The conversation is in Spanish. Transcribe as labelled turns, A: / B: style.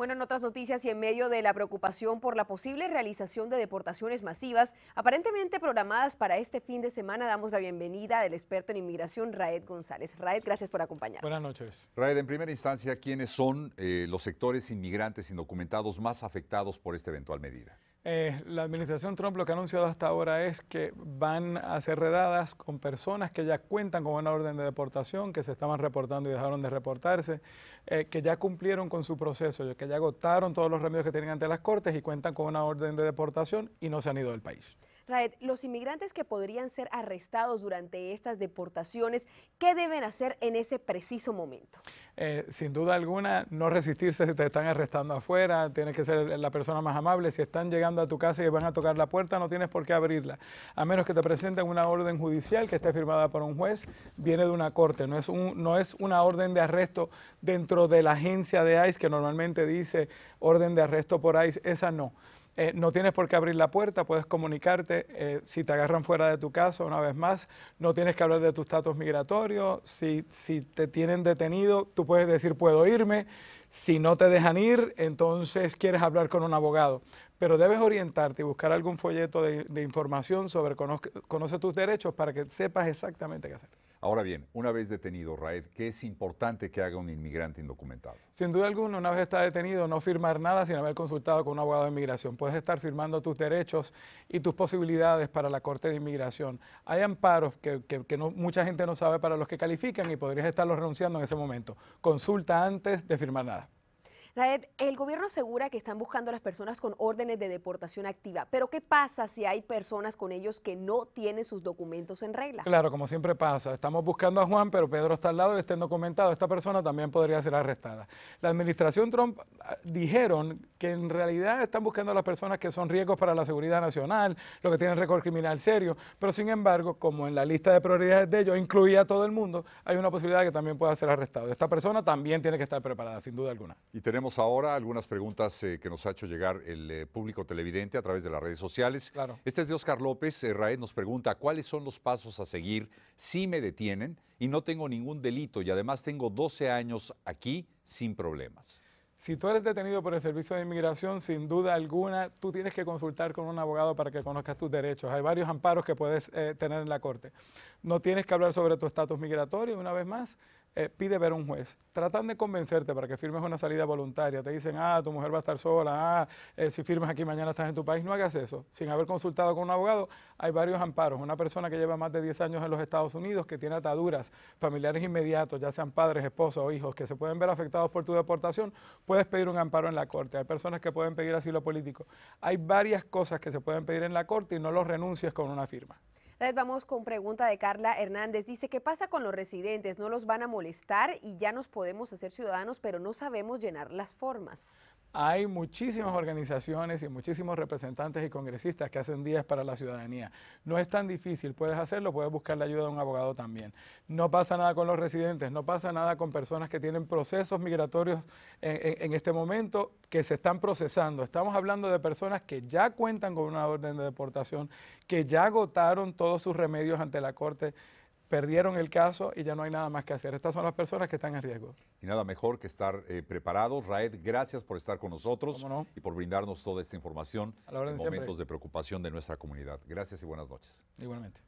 A: Bueno, en otras noticias y en medio de la preocupación por la posible realización de deportaciones masivas, aparentemente programadas para este fin de semana, damos la bienvenida al experto en inmigración, Raed González. Raed, gracias por acompañarnos. Buenas noches.
B: Raed, en primera instancia, ¿quiénes son eh, los sectores inmigrantes indocumentados más afectados por esta eventual medida?
C: Eh, la administración Trump lo que ha anunciado hasta ahora es que van a ser redadas con personas que ya cuentan con una orden de deportación, que se estaban reportando y dejaron de reportarse, eh, que ya cumplieron con su proceso, que ya agotaron todos los remedios que tienen ante las cortes y cuentan con una orden de deportación y no se han ido del
A: país. Raed, los inmigrantes que podrían ser arrestados durante estas deportaciones, ¿qué deben hacer en ese preciso momento?
C: Eh, sin duda alguna, no resistirse si te están arrestando afuera, tienes que ser la persona más amable. Si están llegando a tu casa y van a tocar la puerta, no tienes por qué abrirla, a menos que te presenten una orden judicial que esté firmada por un juez, viene de una corte, no es, no es una orden de arresto dentro de la agencia de ICE que normalmente dice orden de arresto por ICE, esa no. Eh, no tienes por qué abrir la puerta, puedes comunicarte eh, si te agarran fuera de tu casa una vez más, no tienes que hablar de tus estatus migratorio, si, te tienen detenido, tú puedes decir puedo irme, si no te dejan ir, entonces quieres hablar con un abogado, pero debes orientarte y buscar algún folleto de, información sobre conoce tus derechos para que sepas exactamente qué hacer.
B: Ahora bien, una vez detenido, Raed, ¿qué es importante que haga un inmigrante indocumentado?
C: Sin duda alguna, una vez está detenido, no firmar nada sin haber consultado con un abogado de inmigración. Puedes estar firmando tus derechos y tus posibilidades para la Corte de Inmigración. Hay amparos que, mucha gente no sabe para los que califican y podrías estarlos renunciando en ese momento. Consulta antes de firmar nada.
A: Raed, el gobierno asegura que están buscando a las personas con órdenes de deportación activa, pero ¿qué pasa si hay personas con ellos que no tienen sus documentos en regla?
C: Claro, como siempre pasa, estamos buscando a Juan, pero Pedro está al lado y está indocumentado, esta persona también podría ser arrestada. La administración Trump ah, dijeron que en realidad están buscando a las personas que son riesgos para la seguridad nacional, los que tienen récord criminal serio, pero sin embargo, como en la lista de prioridades de ellos incluía a todo el mundo, hay una posibilidad de que también pueda ser arrestado. Esta persona también tiene que estar preparada, sin duda alguna.
B: Tenemos ahora algunas preguntas eh, que nos ha hecho llegar el eh, público televidente a través de las redes sociales. Este es de Oscar López. Eh, Raed nos pregunta, ¿cuáles son los pasos a seguir si me detienen y no tengo ningún delito y además tengo 12 años aquí sin problemas? Si tú
C: eres detenido por el Servicio de Inmigración, sin duda alguna, tú tienes que consultar con un abogado para que conozcas tus derechos. Hay varios amparos que puedes tener en la Corte. No tienes que hablar sobre tu estatus migratorio, una vez más. Eh, pide ver a un juez, tratan de convencerte para que firmes una salida voluntaria, te dicen, ah, tu mujer va a estar sola, ah, eh, si firmas aquí mañana estás en tu país, no hagas eso. Sin haber consultado con un abogado, hay varios amparos. Una persona que lleva más de 10 años en los Estados Unidos, que tiene ataduras familiares inmediatos, ya sean padres, esposos o hijos, que se pueden ver afectados por tu deportación, puedes pedir un amparo en la corte. Hay personas que pueden pedir asilo político. Hay varias cosas que se pueden pedir en la corte y no los renuncies con una firma
A: vamos con pregunta de Carla Hernández. Dice, ¿qué pasa con los residentes? ¿No los van a molestar y ya nos podemos hacer ciudadanos, pero no sabemos llenar las formas?
C: hay muchísimas organizaciones y muchísimos representantes y congresistas que hacen días para la ciudadanía. No es tan difícil, puedes hacerlo, puedes buscar la ayuda de un abogado también. No pasa nada con los residentes, no pasa nada con personas que tienen procesos migratorios en, este momento que se están procesando. Estamos hablando de personas que ya cuentan con una orden de deportación, que ya agotaron todos sus remedios ante la Corte perdieron el caso y ya no hay nada más que hacer. Estas son las personas que están en riesgo.
B: Y nada mejor que estar eh, preparados. Raed, gracias por estar con nosotros y por brindarnos toda esta información en momentos de preocupación de nuestra comunidad. Gracias y buenas noches.
C: Igualmente.